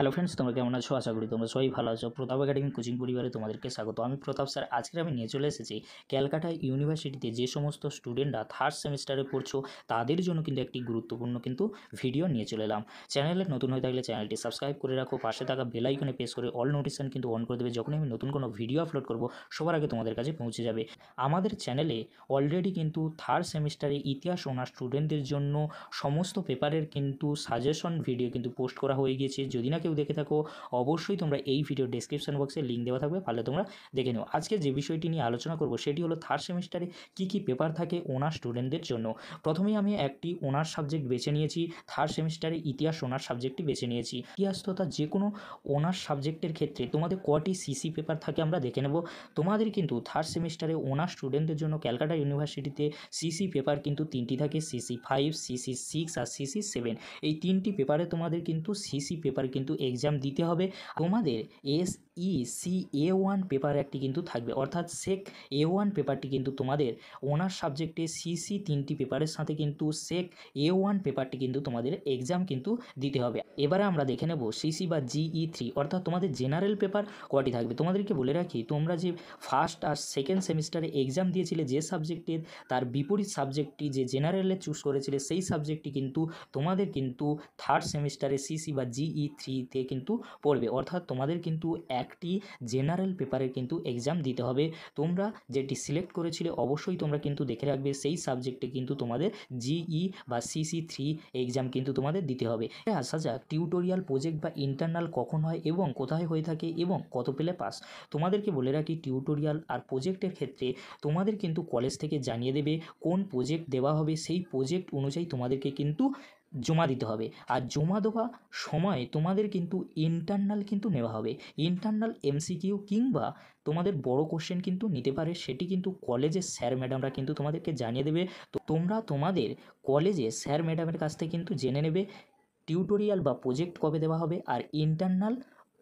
hello friends তোমরা কেমন আছো আশা করি তোমরা সবাই ভালো আছো প্রতাপ একাডেমি কোচিং পরিবারে তোমাদেরকে স্বাগত আমি প্রতাপ স্যার আজকে আমি নিয়ে চলে এসেছি ক্যালকাটা ইউনিভার্সিটিতে যে সমস্ত স্টুডেন্টরা থার্ড সেমিস্টারে পড়ছো তাদের জন্য কিন্তু একটি গুরুত্বপূর্ণ কিন্তু ভিডিও নিয়ে চলে এলাম চ্যানেলে নতুন হয়ে থাকলে চ্যানেলটি সাবস্ক্রাইব করে রাখো পাশে থাকা বেলাইকনে প্রেস করে অল নোটিশন কিন্তু অন করে দেবে যখনই আমি নতুন কোনো ভিডিও আপলোড করবো সবার আগে তোমাদের কাছে পৌঁছে যাবে আমাদের চ্যানেলে অলরেডি কিন্তু থার্ড সেমিস্টারে ইতিহাস ওনার স্টুডেন্টদের জন্য সমস্ত পেপারের কিন্তু সাজেশন ভিডিও কিন্তু পোস্ট করা হয়ে গিয়েছে যদি না কেউ দেখে থাকো অবশ্যই তোমরা এই ভিডিও ডিসক্রিপশন বক্সে লিঙ্ক দেওয়া থাকবে পারলে তোমরা দেখে নিও আজকে যে বিষয়টি নিয়ে আলোচনা করব সেটি হলো থার্ড সেমিস্টারে কি কি পেপার থাকে ওনার স্টুডেন্টদের জন্য প্রথমেই আমি একটি ওনার সাবজেক্ট বেছে নিয়েছি থার্ড সেমিস্টারে ইতিহাস ওনার সাবজেক্টটি বেছে নিয়েছি ইতিহাস তথা যে কোনো ওনার সাবজেক্টের ক্ষেত্রে তোমাদের কটি সিসি পেপার থাকে আমরা দেখে নেব তোমাদের কিন্তু থার্ড সেমিস্টারে ওনার স্টুডেন্টদের জন্য ক্যালকাটা ইউনিভার্সিটিতে সিসি পেপার কিন্তু তিনটি থাকে সিসি ফাইভ সিসি সিক্স আর সিসি সেভেন এই তিনটি পেপারে তোমাদের কিন্তু সিসি পেপার কিন্তু কিন্তু এক্সাম দিতে হবে তোমাদের S E C A one paper একটি কিন্তু থাকবে অর্থাৎ সেক এ ওয়ান পেপারটি কিন্তু তোমাদের ওনার সাবজেক্টে সিসি তিনটি পেপারের সাথে কিন্তু সেক এ ওয়ান পেপারটি কিন্তু তোমাদের এক্সাম কিন্তু দিতে হবে এবারে আমরা দেখে নেব সিসি বা জিই থ্রি e অর্থাৎ তোমাদের জেনারেল পেপার কটি থাকবে তোমাদেরকে বলে রাখি তোমরা যে ফার্স্ট আর সেকেন্ড সেমিস্টারে এক্সাম দিয়েছিলে যে সাবজেক্টের তার বিপরীত সাবজেক্টটি যে জেনারেলে চুজ করেছিলে সেই সাবজেক্টটি কিন্তু তোমাদের কিন্তু থার্ড সেমিস্টারে সিসি বা জিই থ্রি e ইতে কিন্তু পড়বে অর্থাৎ তোমাদের কিন্তু একটি জেনারেল পেপারের কিন্তু এক্সাম দিতে হবে তোমরা যেটি সিলেক্ট করেছিলে অবশ্যই তোমরা কিন্তু দেখে রাখবে সেই সাবজেক্টে কিন্তু তোমাদের জিই e বা সিসি থ্রি এক্সাম কিন্তু তোমাদের দিতে হবে আসা যাক টিউটোরিয়াল প্রজেক্ট বা ইন্টারনাল কখন হয় এবং কোথায় হয়ে থাকে এবং কত পেলে পাস তোমাদেরকে বলে রাখি টিউটোরিয়াল আর প্রজেক্টের ক্ষেত্রে তোমাদের কিন্তু কলেজ থেকে জানিয়ে দেবে কোন প্রজেক্ট দেওয়া হবে সেই প্রজেক্ট অনুযায়ী তোমাদেরকে কিন্তু জমা দিতে হবে আর জমা দেওয়া সময় তোমাদের কিন্তু ইন্টারনাল কিন্তু নেওয়া হবে ইন্টারনাল এমসিকিউ কিংবা তোমাদের বড় কোশ্চেন কিন্তু নিতে পারে সেটি কিন্তু কলেজের স্যার ম্যাডামরা কিন্তু তোমাদেরকে জানিয়ে দেবে তো তোমরা তোমাদের কলেজে স্যার ম্যাডামের কাছ থেকে কিন্তু জেনে নেবে টিউটোরিয়াল বা প্রজেক্ট কবে দেওয়া হবে আর ইন্টারনাল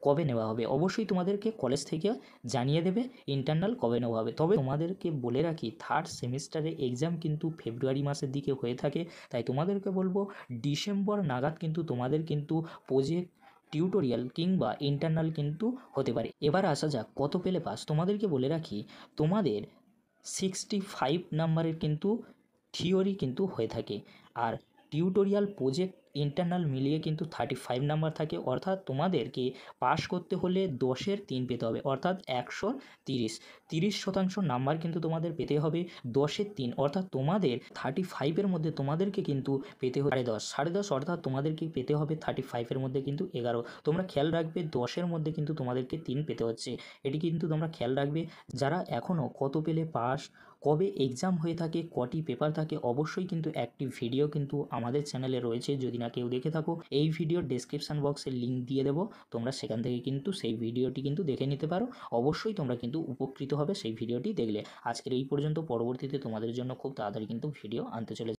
কবে নেওয়া হবে অবশ্যই তোমাদেরকে কলেজ থেকে জানিয়ে দেবে ইন্টারনাল কবে নেওয়া হবে তবে তোমাদেরকে বলে রাখি থার্ড সেমিস্টারে এক্সাম কিন্তু ফেব্রুয়ারি মাসের দিকে হয়ে থাকে তাই তোমাদেরকে বলবো ডিসেম্বর নাগাদ কিন্তু তোমাদের কিন্তু প্রজেক্ট টিউটোরিয়াল কিংবা ইন্টারনাল কিন্তু হতে পারে এবার আসা যাক কত পেলে পাস তোমাদেরকে বলে রাখি তোমাদের সিক্সটি ফাইভ নাম্বারের কিন্তু থিওরি কিন্তু হয়ে থাকে আর টিউটোরিয়াল প্রজেক্ট ইন্টারনাল মিলিয়ে কিন্তু থার্টি ফাইভ নাম্বার থাকে অর্থাৎ তোমাদেরকে পাশ করতে হলে দশের তিন পেতে হবে অর্থাৎ একশো তিরিশ তিরিশ শতাংশ নাম্বার কিন্তু তোমাদের পেতে হবে দশের তিন অর্থাৎ তোমাদের থার্টি ফাইভের মধ্যে তোমাদেরকে কিন্তু পেতে হবে সাড়ে দশ সাড়ে দশ অর্থাৎ তোমাদেরকে পেতে হবে থার্টি ফাইভের মধ্যে কিন্তু এগারো তোমরা খেয়াল রাখবে দশের মধ্যে কিন্তু তোমাদেরকে তিন পেতে হচ্ছে এটি কিন্তু তোমরা খেয়াল রাখবে যারা এখনও কত পেলে পাস কবে এক্সাম হয়ে থাকে কটি পেপার থাকে অবশ্যই কিন্তু একটি ভিডিও কিন্তু আমাদের চ্যানেলে রয়েছে যদি না না কেউ দেখে থাকো এই ভিডিও ডেসক্রিপশান বক্সে লিঙ্ক দিয়ে দেবো তোমরা সেখান থেকে কিন্তু সেই ভিডিওটি কিন্তু দেখে নিতে পারো অবশ্যই তোমরা কিন্তু উপকৃত হবে সেই ভিডিওটি দেখলে আজকের এই পর্যন্ত পরবর্তীতে তোমাদের জন্য খুব তাড়াতাড়ি কিন্তু ভিডিও আনতে চলেছে